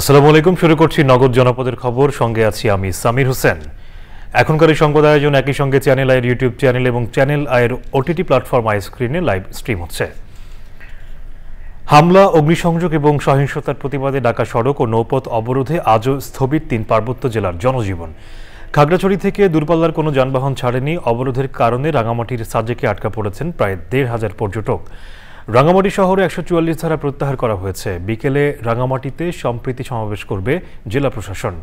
আসসালামু আলাইকুম শুরু করছি নগদ জনপদের খবর সঙ্গে আছি আমি সামির হোসেন এখনকার এই সংবাদ আয়োজন একই সঙ্গে চ্যানেল আয়ের ইউটিউব চ্যানেল এবং চ্যানেল আয়ের ওটিটি প্ল্যাটফর্ম আই স্ক্রিনে লাইভ স্ট্রিম হচ্ছে হামলা অগ্নিসংযোগ এবং সহিংসতার প্রতিবাদে ঢাকা সড়ক ও নৌপথ অবরোধে আজও স্থবির তিন পার্বত্য জেলার জনজীবন খাগড়াছড়ি থেকে দূরপাল্লার কোনো যানবাহন ছাড়েনি অবরোধের কারণে রাঙামাটির সাজেকে আটকা পড়েছেন প্রায় দেড় হাজার পর্যটক রাঙামাটি শহরে একশো চুয়াল্লিশ ধারা প্রত্যাহার করা হয়েছে বিকেলে রাঙামাটিতে সম্প্রীতি সমাবেশ করবে জেলা প্রশাসন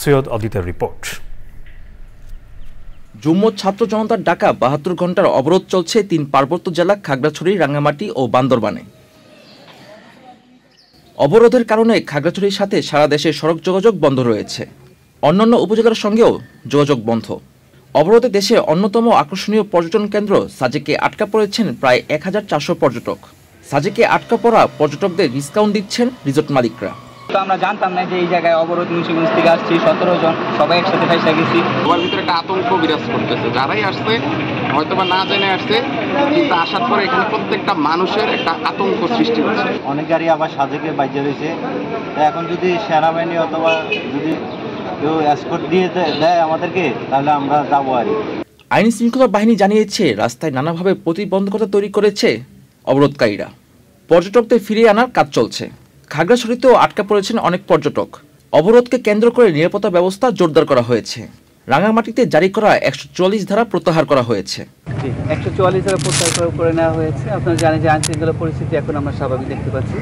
সৈয়দ অদিতের রিপোর্ট জুম্মত ছাত্র জনতার ডাকা বাহাত্তর ঘন্টার অবরোধ চলছে তিন পার্বত্য জেলা খাগড়াছড়ি রাঙামাটি ও বান্দরবানে অবরোধের কারণে খাগড়াছড়ির সাথে সারা দেশে সড়ক যোগাযোগ বন্ধ রয়েছে অন্যান্য উপজেলার সঙ্গেও যোগাযোগ বন্ধ অবরোধে দেশের অন্যতম আকর্ষণীয় পর্যটন কেন্দ্র সাজেকে আটকা পড়েছেন প্রায় এক হাজার চারশো পর্যটক সাজেকে আটকা পড়া পর্যটকদের ডিসকাউন্ট দিচ্ছেন রিসোর্ট মালিকরা তো আমরা জানতাম না যে এই জায়গায় অবরোধ মুন্সিগঞ্জ থেকে আসছি সতেরো জন সবাই একসাথে ফাইসা গেছি সবার ভিতরে একটা আতঙ্ক বিরাজ করতেছে যারাই আসছে হয়তো না জেনে আসছে কিন্তু আসার পরে এখানে প্রত্যেকটা মানুষের একটা আতঙ্ক সৃষ্টি হচ্ছে অনেক গাড়ি আবার সাজেকে বাইজে রয়েছে এখন যদি সেনাবাহিনী অথবা যদি কেউ দিয়ে দেয় আমাদেরকে তাহলে আমরা যাবো আর আইন শৃঙ্খলা বাহিনী জানিয়েছে রাস্তায় নানাভাবে প্রতিবন্ধকতা তৈরি করেছে অবরোধকারীরা পর্যটকদের ফিরিয়ে আনার কাজ চলছে খাগড়াছড়িতেও আটকা পড়েছেন অনেক পর্যটক অবরোধকে কেন্দ্র করে নিরাপত্তা ব্যবস্থা জোরদার করা হয়েছে রাঙামাটিতে জারি করা একশো চুয়াল্লিশ ধারা প্রত্যাহার করা হয়েছে একশো চুয়াল্লিশ ধারা প্রত্যাহার করে নেওয়া হয়েছে আপনারা জানেন যে আইন শৃঙ্খলা পরিস্থিতি এখন আমরা স্বাভাবিক দেখতে পাচ্ছি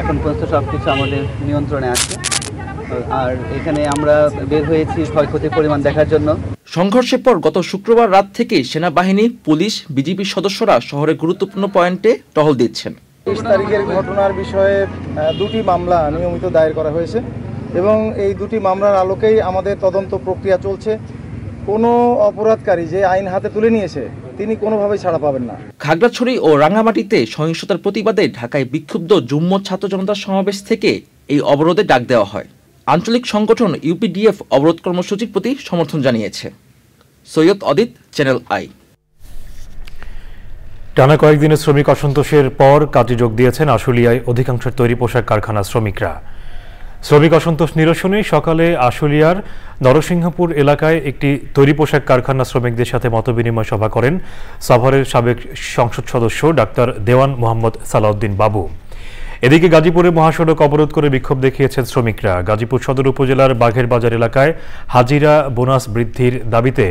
এখন পর্যন্ত সব কিছু আমাদের নিয়ন্ত্রণে আছে আর এখানে আমরা বের হয়েছি ক্ষয়ক্ষতির পরিমাণ দেখার জন্য সংঘর্ষের পর গত শুক্রবার রাত থেকে সেনাবাহিনী পুলিশ বিজিবির সদস্যরা শহরের গুরুত্বপূর্ণ পয়েন্টে টহল দিচ্ছেন তেইশ তারিখের ঘটনার বিষয়ে দুটি মামলা নিয়মিত দায়ের করা হয়েছে এবং এই দুটি মামলার আলোকেই আমাদের তদন্ত প্রক্রিয়া চলছে কোনো অপরাধকারী যে আইন হাতে তুলে নিয়েছে তিনি কোনোভাবেই ছাড়া পাবেন না খাগড়াছড়ি ও রাঙামাটিতে সহিংসতার প্রতিবাদে ঢাকায় বিক্ষুব্ধ যুম্ম ছাত্র জনতার সমাবেশ থেকে এই অবরোধে ডাক দেওয়া হয় আঞ্চলিক সংগঠন ইউপিডিএফ অবরোধ কর্মসূচির প্রতি সমর্থন জানিয়েছে সৈয়দ অদিত চ্যানেল আই টানা কয়েকদিনের শ্রমিক অসন্তোষের পর কাজে যোগ দিয়েছেন আশুলিয়ায় অধিকাংশের তৈরি পোশাক কারখানা শ্রমিকরা শ্রমিক অসন্তোষ নিরসনে সকালে আশুলিয়ার নরসিংহপুর এলাকায় একটি তৈরি পোশাক কারখানা শ্রমিকদের সাথে মতবিনিময় সভা করেন সাভারের সাবেক সংসদ সদস্য ডাক্তার দেওয়ান মোহাম্মদ সালাউদ্দিন বাবু এদিকে গাজীপুরে মহাসড়ক অবরোধ করে বিক্ষোভ দেখিয়েছেন শ্রমিকরা গাজীপুর সদর উপজেলার বাঘের বাজার এলাকায় হাজিরা বোনাস বৃদ্ধির দাবিতে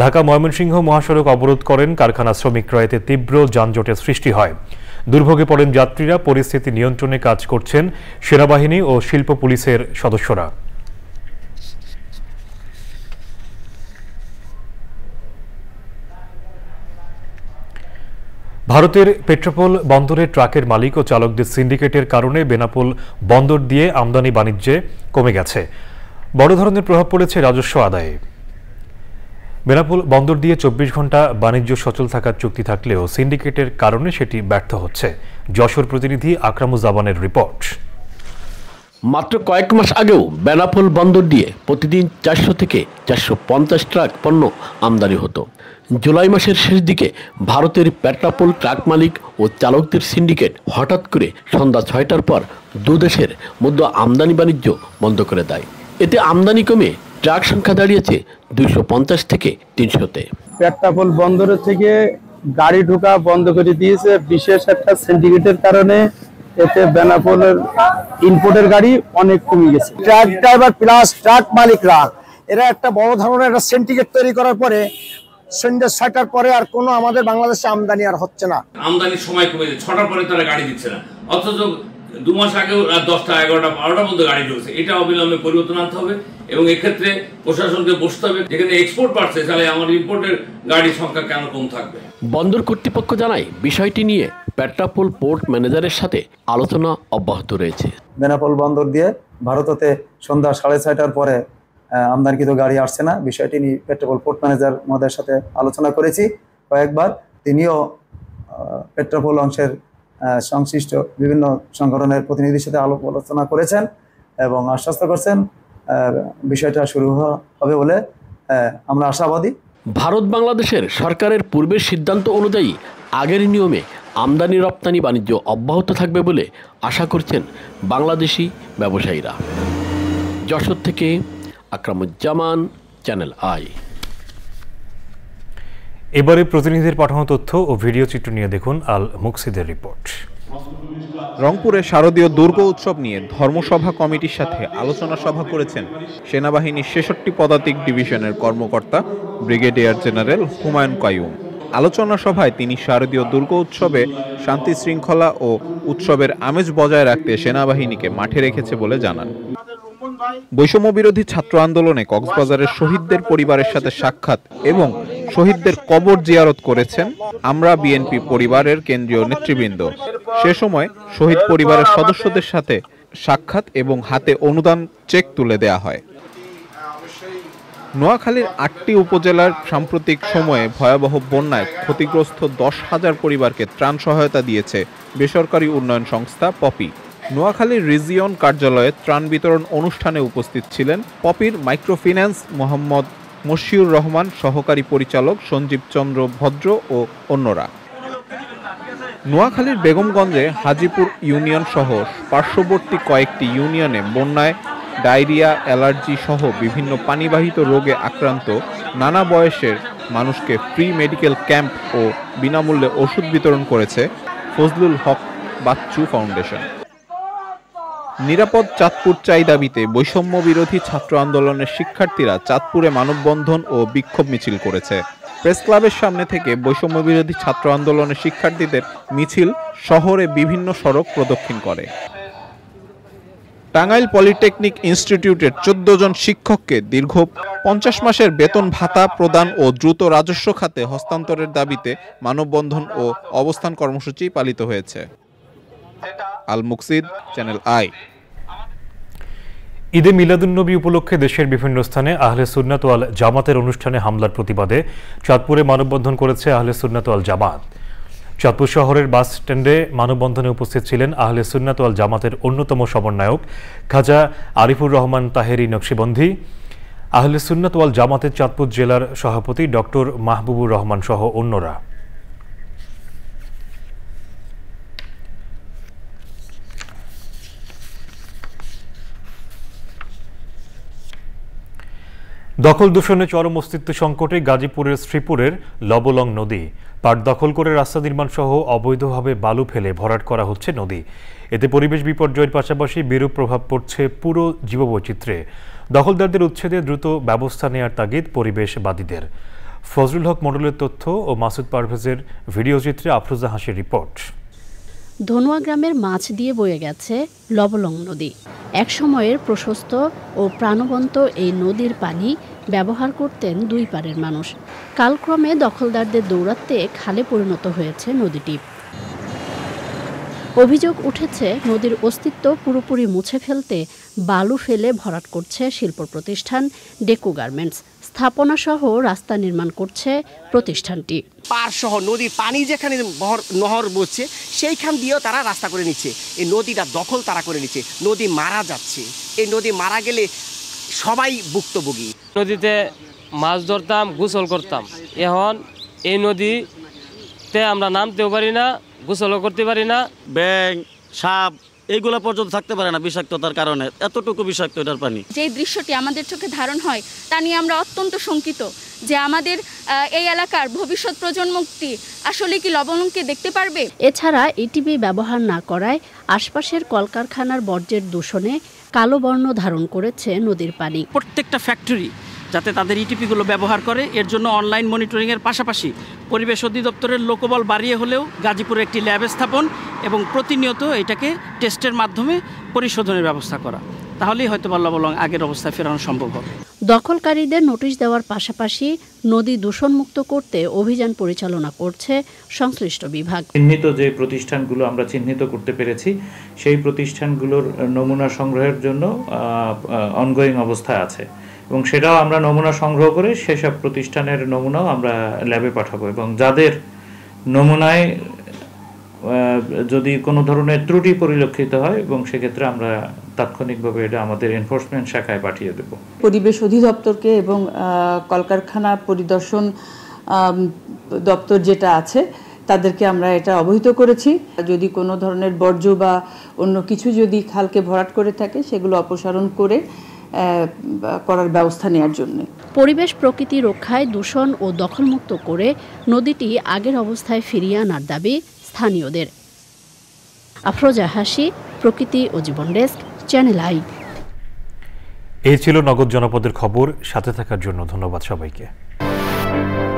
ঢাকা ময়মনসিংহ মহাসড়ক অবরোধ করেন কারখানা শ্রমিকরা এতে তীব্র যানজটের সৃষ্টি হয় দুর্ভোগে পড়েন যাত্রীরা পরিস্থিতি নিয়ন্ত্রণে কাজ করছেন সেনাবাহিনী ও শিল্প পুলিশের সদস্যরা ভারতের পেট্রোপোল বন্দরের ট্রাকের মালিক ও চালকদের সিন্ডিকেটের কারণে বেনাপোল বন্দর দিয়ে আমদানি বাণিজ্যে কমে গেছে বড় ধরনের প্রভাব পড়েছে রাজস্ব আদায়ে বেনাপোল বন্দর দিয়ে চব্বিশ ঘন্টা বাণিজ্য সচল থাকার চুক্তি থাকলেও সিন্ডিকেটের কারণে সেটি ব্যর্থ হচ্ছে যশোর প্রতিনিধি আকরামুজামানের রিপোর্ট মাত্র কয়েক মাস আগেও বেনাপোল বন্দর দিয়ে প্রতিদিন চারশো থেকে চারশো পঞ্চাশ ট্রাক পণ্য আমদানি হতো জুলাই মাসের শেষ দিকে ভারতের পেট্রাপোল ট্রাক মালিক ও চালকদের সিন্ডিকেট হঠাৎ করে সন্ধ্যা ছয়টার পর দুদেশের মধ্যে আমদানি বাণিজ্য বন্ধ করে দেয় এতে আমদানি কমে ট্রাক সংখ্যা দাঁড়িয়েছে দুইশো পঞ্চাশ থেকে তিনশোতে পেট্রাপোল বন্দরের থেকে গাড়ি ঢোকা বন্ধ করে দিয়েছে বিশেষ একটা সিন্ডিকেটের কারণে এতে বেনাপোলের ইনপোর্টের গাড়ি অনেক কমে গেছে ট্রাক ড্রাইভার প্লাস ট্রাক মালিকরা এরা একটা বড় ধরনের একটা সিন্ডিকেট তৈরি করার পরে সন্ধ্যে ছয়টার পরে আর কোনো আমাদের বাংলাদেশে আমদানি আর হচ্ছে না আমদানির সময় কমে যাচ্ছে ছটার পরে তারা গাড়ি দিচ্ছে না অথচ দু মাস আগেও রাত দশটা এগারোটা বারোটার মধ্যে গাড়ি ঢুকছে এটা অবিলম্বে পরিবর্তন আনতে হবে এবং এক্ষেত্রে প্রশাসনকে বসতে হবে যেখানে এক্সপোর্ট বাড়ছে তাহলে আমার ইম্পোর্টের গাড়ির সংখ্যা কেন কম থাকবে বন্দর কর্তৃপক্ষ জানায় বিষয়টি নিয়ে পেট্রাপোল পোর্ট ম্যানেজারের সাথে আলোচনা অব্যাহত রয়েছে বেনাপোল বন্দর দিয়ে ভারততে সন্ধ্যা সাড়ে ছয়টার পরে আমদানিকৃত গাড়ি আসছে না বিষয়টি নিয়ে পেট্রোপল পোর্ট ম্যানেজার মহোদয়ের সাথে আলোচনা করেছি কয়েকবার তিনিও পেট্রোপল অংশের সংশ্লিষ্ট বিভিন্ন সংগঠনের প্রতিনিধির সাথে আলোপ আলোচনা করেছেন এবং আশ্বস্ত করছেন বিষয়টা শুরু হবে বলে আমরা আশাবাদী ভারত বাংলাদেশের সরকারের পূর্বের সিদ্ধান্ত অনুযায়ী আগের নিয়মে আমদানি রপ্তানি বাণিজ্য অব্যাহত থাকবে বলে আশা করছেন বাংলাদেশি ব্যবসায়ীরা যশোর থেকে আকরামুজ্জামান চ্যানেল আই এবারে প্রতিনিধির পাঠানো তথ্য ও ভিডিও চিত্র নিয়ে দেখুন আল মুকসিদের রিপোর্ট রংপুরে শারদীয় দুর্গ উৎসব নিয়ে ধর্মসভা কমিটির সাথে আলোচনা সভা করেছেন সেনাবাহিনীর ছেষট্টি পদাতিক ডিভিশনের কর্মকর্তা ব্রিগেডিয়ার জেনারেল হুমায়ুন কায়ুম আলোচনা সভায় তিনি শারদীয় দুর্গ উৎসবে শান্তি শৃঙ্খলা ও উৎসবের আমেজ বজায় রাখতে সেনাবাহিনীকে মাঠে রেখেছে বলে জানান বৈষম্য বিরোধী ছাত্র আন্দোলনে কক্সবাজারের শহীদদের পরিবারের সাথে সাক্ষাৎ এবং শহীদদের কবর জিয়ারত করেছেন আমরা বিএনপি পরিবারের কেন্দ্রীয় নেতৃবৃন্দ সে সময় শহীদ পরিবারের সদস্যদের সাথে সাক্ষাৎ এবং হাতে অনুদান চেক তুলে দেয়া হয় নোয়াখালীর আটটি উপজেলার সাম্প্রতিক সময়ে ভয়াবহ বন্যায় ক্ষতিগ্রস্ত দশ হাজার পরিবারকে ত্রাণ সহায়তা দিয়েছে বেসরকারি উন্নয়ন সংস্থা পপি নোয়াখালীর রিজিয়ন কার্যালয়ে ত্রাণ বিতরণ অনুষ্ঠানে উপস্থিত ছিলেন পপির মাইক্রোফিন্যান্স মোহাম্মদ মশিউর রহমান সহকারী পরিচালক সঞ্জীব চন্দ্র ভদ্র ও অন্যরা নোয়াখালীর বেগমগঞ্জে হাজিপুর ইউনিয়ন সহ পার্শ্ববর্তী কয়েকটি ইউনিয়নে বন্যায় ডায়রিয়া অ্যালার্জি সহ বিভিন্ন পানিবাহিত রোগে আক্রান্ত নানা বয়সের মানুষকে ফ্রি মেডিকেল ক্যাম্প ও বিনামূল্যে ওষুধ বিতরণ করেছে ফজলুল হক বাচ্চু ফাউন্ডেশন নিরাপদ চাঁদপুর চাই দাবিতে বৈষম্য বিরোধী ছাত্র আন্দোলনের শিক্ষার্থীরা চাঁদপুরে মানববন্ধন ও বিক্ষোভ মিছিল করেছে প্রেস ক্লাবের সামনে থেকে বৈষম্য বিরোধী ছাত্র আন্দোলনের শিক্ষার্থীদের মিছিল শহরে বিভিন্ন সড়ক প্রদক্ষিণ করে টাঙ্গাইল পলিটেকনিক ইনস্টিটিউটের চোদ্দ জন শিক্ষককে দীর্ঘ পঞ্চাশ মাসের বেতন ভাতা প্রদান ও দ্রুত রাজস্ব খাতে হস্তান্তরের দাবিতে মানববন্ধন ও অবস্থান কর্মসূচি পালিত হয়েছে আল মুকসিদ চ্যানেল আই ঈদে মিলাদুন্নবী উপলক্ষে দেশের বিভিন্ন স্থানে আহলে সুন্নাত জামাতের অনুষ্ঠানে হামলার প্রতিবাদে চাঁদপুরে মানববন্ধন করেছে আহলে সুন্নাত জামাত চাঁদপুর শহরের বাস স্ট্যান্ডে মানববন্ধনে উপস্থিত ছিলেন আহলে সুন্নাত জামাতের অন্যতম সমন্বয়ক খাজা আরিফুর রহমান তাহেরি নকশিবন্ধী আহলে সুন্নাত ওয়াল জামাতের চাঁদপুর জেলার সভাপতি ডক্টর মাহবুবুর রহমান সহ অন্যরা দখল দূষণে চরম অস্তিত্ব সংকটে গাজীপুরের শ্রীপুরের লবলং নদী পাট দখল করে রাস্তা নির্মাণ সহ অবৈধভাবে বালু ফেলে ভরাট করা হচ্ছে নদী এতে পরিবেশ বিপর্যয়ের পাশাপাশি বিরূপ প্রভাব পড়ছে পুরো জীববৈচিত্র্যে দখলদারদের উচ্ছেদে দ্রুত ব্যবস্থা নেয়ার তাগিদ পরিবেশবাদীদের ফজলুল হক মণ্ডলের তথ্য ও মাসুদ পারভেজের ভিডিওচিত্রে আফরোজা হাসির রিপোর্ট ধনুয়া গ্রামের মাছ দিয়ে বয়ে গেছে লবলং নদী একসময়ের প্রশস্ত ও প্রাণবন্ত এই নদীর পানি ব্যবহার করতেন দুই পারের মানুষ কালক্রমে দখলদারদের দৌরাত্মে খালে পরিণত হয়েছে নদীটি অভিযোগ উঠেছে নদীর অস্তিত্ব পুরোপুরি মুছে ফেলতে বালু ফেলে ভরাট করছে শিল্প প্রতিষ্ঠান ডেকু গার্মেন্টস স্থাপনা সহ রাস্তা নির্মাণ করছে প্রতিষ্ঠানটি পার সহ নদীর পানি যেখানে নহর বসছে সেইখান দিয়েও তারা রাস্তা করে নিচ্ছে এই নদীটা দখল তারা করে নিচ্ছে নদী মারা যাচ্ছে এই নদী মারা গেলে সবাই ভুক্তভোগী নদীতে মাছ ধরতাম গোসল করতাম এখন এই নদীতে আমরা নামতেও পারি না গোসলও করতে পারি না ব্যাং সাপ এইগুলো পর্যন্ত থাকতে পারে না বিষাক্ততার কারণে এতটুকু বিষাক্ত এটার পানি যে দৃশ্যটি আমাদের চোখে ধারণ হয় তা নিয়ে আমরা অত্যন্ত শঙ্কিত যে আমাদের এই এলাকার ভবিষ্যৎ প্রজন্মটি আসলে কি লবণকে দেখতে পারবে এছাড়া এটিবি ব্যবহার না করায় আশপাশের কলকারখানার বর্জ্যের দূষণে কালো বর্ণ ধারণ করেছে নদীর পানি প্রত্যেকটা ফ্যাক্টরি যাতে তাদের ইটিপিগুলো e ব্যবহার করে এর জন্য অনলাইন মনিটরিংয়ের পাশাপাশি পরিবেশ অধিদপ্তরের লোকবল বাড়িয়ে হলেও গাজীপুরে একটি ল্যাব স্থাপন এবং প্রতিনিয়ত এটাকে টেস্টের মাধ্যমে পরিশোধনের ব্যবস্থা করা তাহলেই হয়তো বল্লাবলং আগের অবস্থায় ফেরানো সম্ভব হবে দখলকারীদের নোটিশ দেওয়ার পাশাপাশি নদী দূষণমুক্ত করতে অভিযান পরিচালনা করছে সংশ্লিষ্ট বিভাগ চিহ্নিত যে প্রতিষ্ঠানগুলো আমরা চিহ্নিত করতে পেরেছি সেই প্রতিষ্ঠানগুলোর নমুনা সংগ্রহের জন্য অনগোয়িং অবস্থা আছে এবং সেটাও আমরা নমুনা সংগ্রহ করে সেসব প্রতিষ্ঠানের নমুনাও আমরা ল্যাবে পাঠাবো এবং যাদের নমুনায় যদি কোনো ধরনের ত্রুটি পরিলক্ষিত হয় এবং সেক্ষেত্রে আমরা তাৎক্ষণিকভাবে এটা আমাদের এনফোর্সমেন্ট শাখায় পাঠিয়ে দেব পরিবেশ অধিদপ্তরকে এবং কলকারখানা পরিদর্শন দপ্তর যেটা আছে তাদেরকে আমরা এটা অবহিত করেছি যদি কোনো ধরনের বর্জ্য বা অন্য কিছু যদি খালকে ভরাট করে থাকে সেগুলো অপসারণ করে করার ব্যবস্থা নেওয়ার জন্য পরিবেশ প্রকৃতি রক্ষায় দূষণ ও দখলমুক্ত করে নদীটি আগের অবস্থায় ফিরিয়ে আনার দাবি স্থানীয়দের আফরোজা হাসি প্রকৃতি ও জীবন ডেস্ক চ্যানেল আই এই ছিল নগদ জনপদের খবর সাথে থাকার জন্য ধন্যবাদ সবাইকে